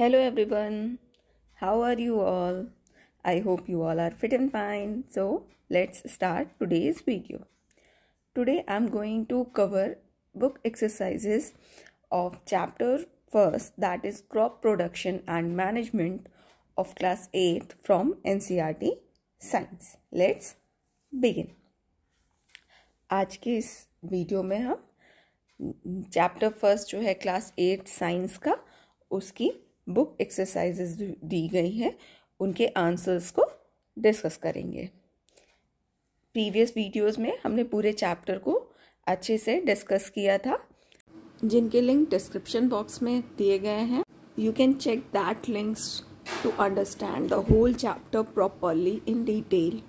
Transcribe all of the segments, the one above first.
Hello everyone how are you all I hope you all are fit and fine so let's start today's video today I am going to cover book exercises of chapter first that is crop production and management of class eight from NCERT science let's begin आज के इस video में हम chapter first जो है class eight science का उसकी book exercises दी गई हैं उनके आंसर्स को डिस्कस करेंगे प्रीवियस वीडियोस में हमने पूरे चैप्टर को अच्छे से डिस्कस किया था जिनके लिंक डिस्क्रिप्शन बॉक्स में दिए गए हैं you can check that links to understand the whole chapter properly in detail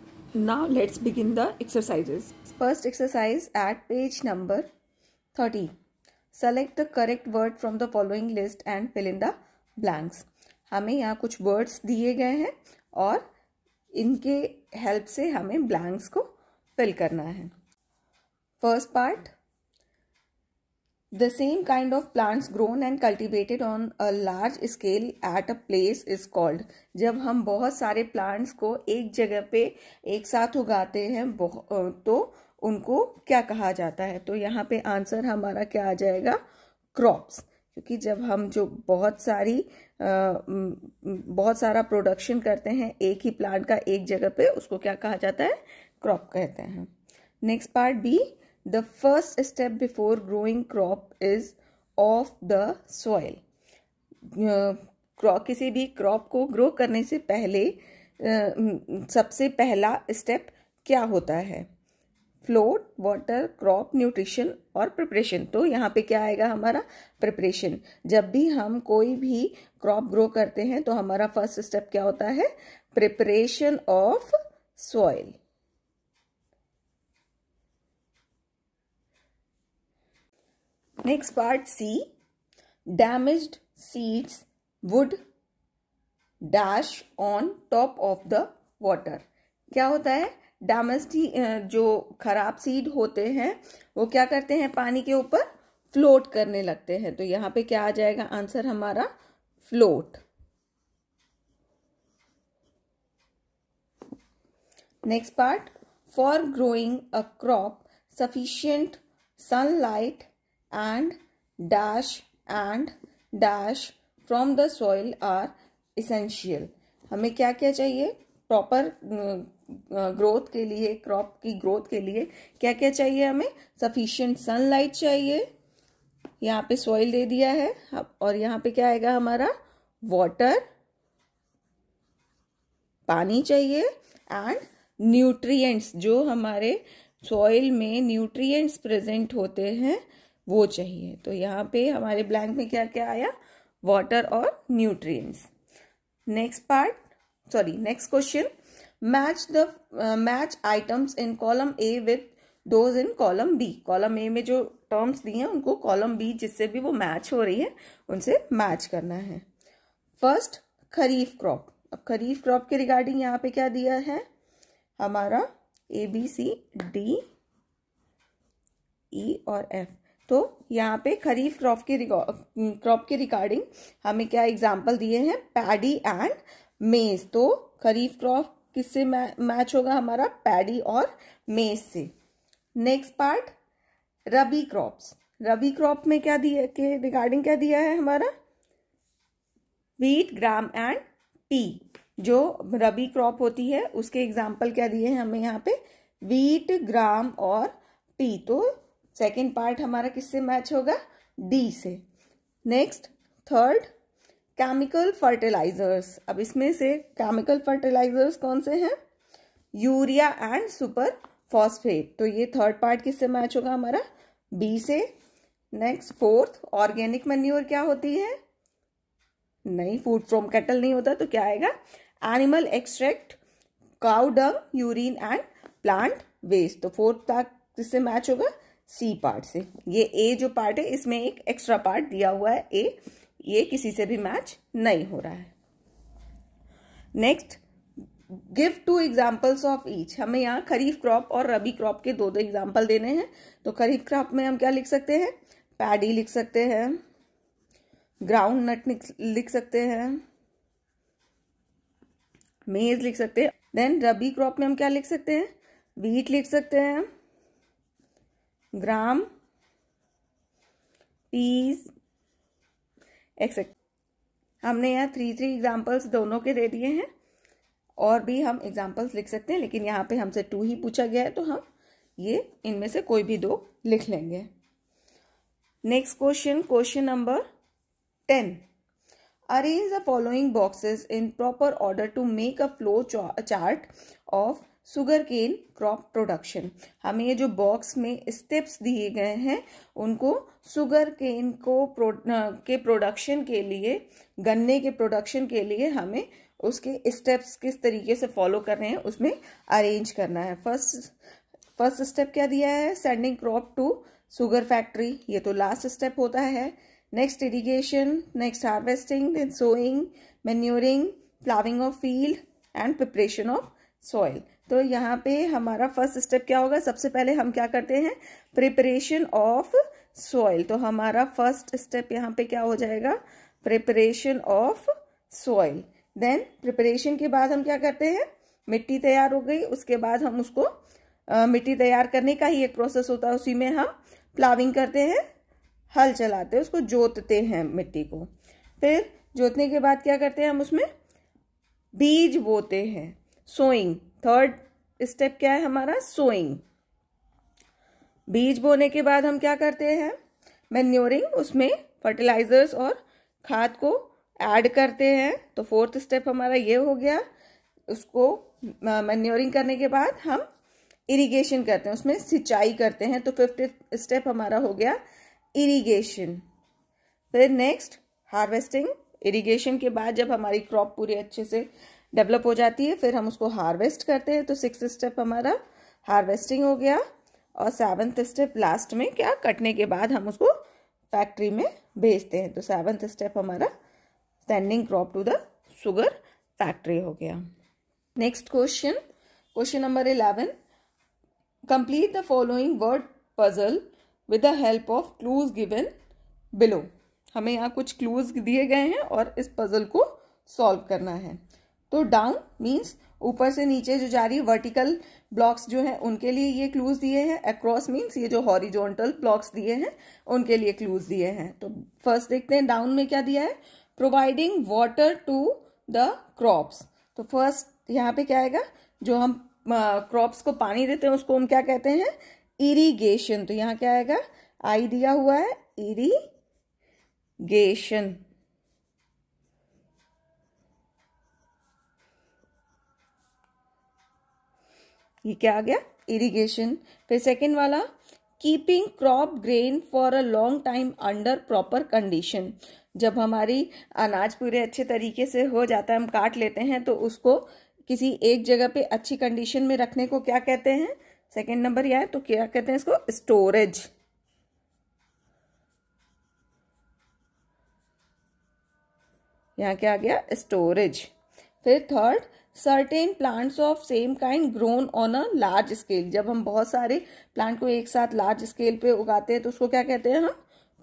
now let's begin the exercises first exercise at page number thirty select the correct word from the following list and fill in the blanks हमें यहाँ कुछ words दिए गए हैं और इनके help से हमें ब्लैंक्स को फिल करना है first part the same kind of plants grown and cultivated on a large scale at a place is called जब हम बहुत सारे प्लांट्स को एक जगह पे एक साथ उगाते हैं तो उनको क्या कहा जाता है तो यहाँ पे आंसर हमारा क्या आ जाएगा क्रॉप्स क्योंकि जब हम जो बहुत सारी आ, बहुत सारा प्रोडक्शन करते हैं एक ही प्लांट का एक जगह पे उसको क्या कहा जाता है क्रॉप कहते हैं next part B the first step before growing crop is of the soil किसी भी क्रॉप को ग्रो करने से पहले सबसे पहला स्टेप क्या होता है फ्लोट वाटर क्रॉप न्यूट्रिशन और प्रिपरेशन तो यहाँ पे क्या आएगा हमारा प्रिपरेशन जब भी हम कोई भी क्रॉप ग्रो करते हैं तो हमारा फर्स्ट स्टेप क्या होता है preparation of soil next part C damaged seeds would dash on top of the water क्या होता है डामस्टी जो खराब सीड होते हैं वो क्या करते हैं पानी के ऊपर फ्लोट करने लगते हैं तो यहाँ पे क्या आ जाएगा आंसर हमारा float next part for growing a crop sufficient sunlight and dash and dash from the soil are essential हमें क्या क्या चाहिए प्रॉपर ग्रोथ के लिए क्रॉप की ग्रोथ के लिए क्या क्या चाहिए हमें सफिशियंट सनलाइट चाहिए यहाँ पे सॉइल दे दिया है और यहाँ पे क्या आएगा हमारा वाटर पानी चाहिए एंड न्यूट्रिएंट्स जो हमारे सॉइल में न्यूट्रिएंट्स प्रेजेंट होते हैं वो चाहिए तो यहाँ पे हमारे ब्लैंक में क्या क्या आया वाटर और nutrients next part sorry next question match the match items in column A with those in column B column A में जो टर्म्स दिए हैं उनको कॉलम बी जिससे भी वो मैच हो रही है उनसे मैच करना है फर्स्ट खरीफ क्रॉप अब खरीफ क्रॉप के रिगार्डिंग यहाँ पे क्या दिया है हमारा A B C D E और एफ तो यहाँ पे खरीफ क्रॉप के क्रॉप के रिगार्डिंग हमें क्या एग्जाम्पल दिए हैं पैडी एंड मेज तो खरीफ क्रॉप किससे मैच होगा हमारा पैडी और मेज से next part rabi crops rabi crop में क्या दिया के रिगार्डिंग क्या दिया है हमारा वीट ग्राम एंड पी जो रबी क्रॉप होती है उसके एग्जाम्पल क्या दिए हैं हमें यहाँ पे वीट ग्राम और पी तो सेकेंड पार्ट हमारा किससे मैच होगा डी से नेक्स्ट थर्ड केमिकल फर्टिलाइजर्स अब इसमें से केमिकल फर्टिलाइजर्स कौन से हैं यूरिया एंड सुपर फॉस्फेट तो ये थर्ड पार्ट किससे मैच होगा हमारा बी से नेक्स्ट फोर्थ ऑर्गेनिक मन्योर क्या होती है नहीं फूड फ्रॉम कैटल नहीं होता तो क्या आएगा animal extract cow dung urine and plant waste तो फोर्थ पार्ट किससे मैच होगा सी पार्ट से ये ए जो पार्ट है इसमें एक एक्स्ट्रा पार्ट दिया हुआ है ए ये किसी से भी मैच नहीं हो रहा है next give two examples of each हमें यहाँ खरीफ क्रॉप और रबी क्रॉप के दो दो एग्जाम्पल देने हैं तो खरीफ क्रॉप में हम क्या लिख सकते हैं पैडी लिख सकते हैं ग्राउंड नट लिख सकते हैं मेज लिख सकते हैं देन रबी क्रॉप में हम क्या लिख सकते हैं वीट लिख सकते हैं ग्राम पीस एक्सेट्रा हमने यहाँ थ्री थ्री एग्जाम्पल्स दोनों के दे दिए हैं और भी हम एग्जाम्पल्स लिख सकते हैं लेकिन यहाँ पे हमसे टू ही पूछा गया है तो हम ये इनमें से कोई भी दो लिख लेंगे next question question number ten arrange the following boxes in proper order to make a flow chart of sugar cane crop production हमें ये जो बॉक्स में स्टेप्स दिए गए हैं उनको सुगर केन को प्रो, के प्रोडक्शन के लिए गन्ने के प्रोडक्शन के लिए हमें उसके स्टेप्स किस तरीके से फॉलो कर रहे हैं उसमें अरेंज करना है फर्स्ट फर्स्ट स्टेप क्या दिया है sending crop to sugar factory ये तो लास्ट स्टेप होता है next irrigation next harvesting then sowing manuring ploughing of field and preparation of soil तो यहाँ पे हमारा फर्स्ट स्टेप क्या होगा सबसे पहले हम क्या करते हैं प्रिपरेशन ऑफ सॉइल तो हमारा फर्स्ट स्टेप यहाँ पे क्या हो जाएगा preparation of soil then preparation के बाद हम क्या करते हैं मिट्टी तैयार हो गई उसके बाद हम उसको आ, मिट्टी तैयार करने का ही एक प्रोसेस होता है उसी में हम प्लाविंग करते हैं हल चलाते हैं उसको जोतते हैं मिट्टी को फिर जोतने के बाद क्या करते हैं हम उसमें बीज बोते हैं सोइंग थर्ड स्टेप क्या है हमारा सोइंग बीज बोने के बाद हम क्या करते हैं मैन्योरिंग उसमें फर्टिलाइजर्स और खाद को ऐड करते हैं तो फोर्थ स्टेप हमारा ये हो गया उसको मैन्योरिंग करने के बाद हम इरिगेशन करते हैं उसमें सिंचाई करते हैं तो फिफ्थ स्टेप हमारा हो गया इरिगेशन फिर नेक्स्ट हार्वेस्टिंग इरिगेशन के बाद जब हमारी क्रॉप पूरी अच्छे से डेवलप हो जाती है फिर हम उसको हार्वेस्ट करते हैं तो सिक्स स्टेप हमारा हार्वेस्टिंग हो गया और सेवन्थ स्टेप लास्ट में क्या कटने के बाद हम उसको फैक्ट्री में भेजते हैं तो सेवन्थ स्टेप हमारा sending crop to the sugar factory हो गया next question question number eleven complete the following word puzzle with the help of clues given below हमें यहाँ कुछ क्लूज दिए गए हैं और इस पजल को सॉल्व करना है तो डाउन मीन्स ऊपर से नीचे जो जा रही वर्टिकल ब्लॉक्स जो हैं उनके लिए ये क्लूज दिए हैं अक्रॉस मीन्स ये जो हॉरिजोनटल ब्लॉक्स दिए हैं उनके लिए क्लूज दिए हैं तो फर्स्ट देखते हैं डाउन में क्या दिया है providing water to the crops तो फर्स्ट यहाँ पे क्या आएगा जो हम क्रॉप्स को पानी देते हैं उसको हम क्या कहते हैं इरीगेशन तो यहाँ क्या आएगा आई दिया हुआ है इरीगेशन ये क्या आ गया इरिगेशन फिर सेकेंड वाला keeping crop grain for a long time under proper condition जब हमारी अनाज पूरे अच्छे तरीके से हो जाता है हम काट लेते हैं तो उसको किसी एक जगह पे अच्छी कंडीशन में रखने को क्या कहते हैं सेकेंड नंबर यह है तो क्या कहते हैं इसको स्टोरेज यहाँ क्या आ गया स्टोरेज फिर third certain plants of same kind grown on a large scale जब हम बहुत सारे प्लांट को एक साथ लार्ज स्केल पे उगाते हैं तो उसको क्या कहते हैं हम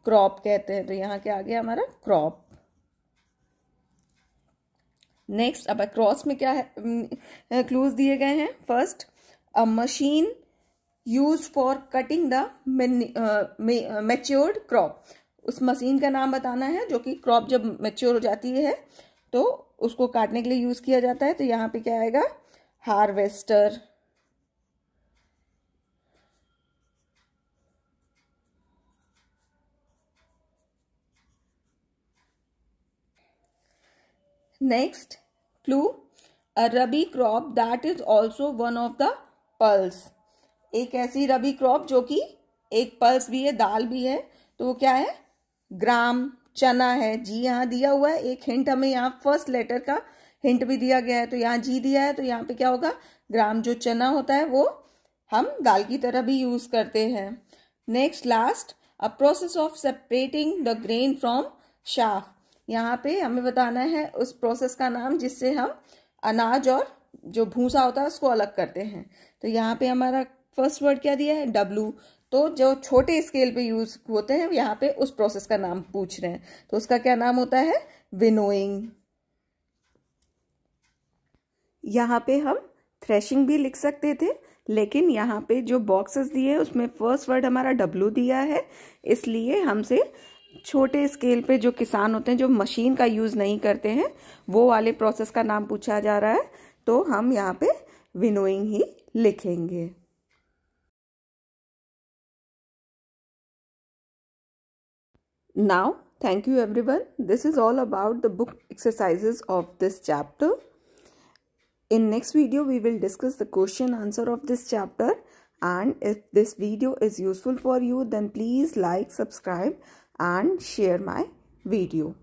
क्रॉप कहते हैं तो यहाँ क्या आ गया हमारा क्रॉप नेक्स्ट अब क्रॉस में क्या है क्लूज दिए गए हैं first a machine use for cutting the matured crop उस मशीन का नाम बताना है जो कि क्रॉप जब मेच्योर हो जाती है तो उसको काटने के लिए यूज़ किया जाता है तो यहाँ पे क्या आएगा harvester next clue a rabi crop that is also one of the pulse एक ऐसी रबी क्रॉप जो कि एक पल्स भी है दाल भी है तो वो क्या है ग्राम चना है जी यहाँ दिया हुआ है एक हिंट हमें यहाँ फर्स्ट लेटर का हिंट भी दिया गया है तो यहाँ जी दिया है तो यहाँ पे क्या होगा ग्राम जो चना होता है वो हम दाल की तरह भी यूज करते हैं next last a process of separating the grain from chaff यहाँ पे हमें बताना है उस प्रोसेस का नाम जिससे हम अनाज और जो भूसा होता है उसको अलग करते हैं तो यहाँ पे हमारा फर्स्ट वर्ड क्या दिया है डब्लू तो जो छोटे स्केल पे यूज होते हैं यहाँ पे उस प्रोसेस का नाम पूछ रहे हैं तो उसका क्या नाम होता है विनोइंग यहाँ पे हम थ्रेशिंग भी लिख सकते थे लेकिन यहाँ पे जो बॉक्सेस दिए हैं उसमें फर्स्ट वर्ड हमारा डब्लू दिया है इसलिए हमसे छोटे स्केल पे जो किसान होते हैं जो मशीन का यूज़ नहीं करते हैं वो वाले प्रोसेस का नाम पूछा जा रहा है तो हम यहाँ पे विनोइंग ही लिखेंगे Now, thank you everyone. This is all about the book exercises of this chapter. In next video, we will discuss the question answer of this chapter. And if this video is useful for you, then please like, subscribe and share my video.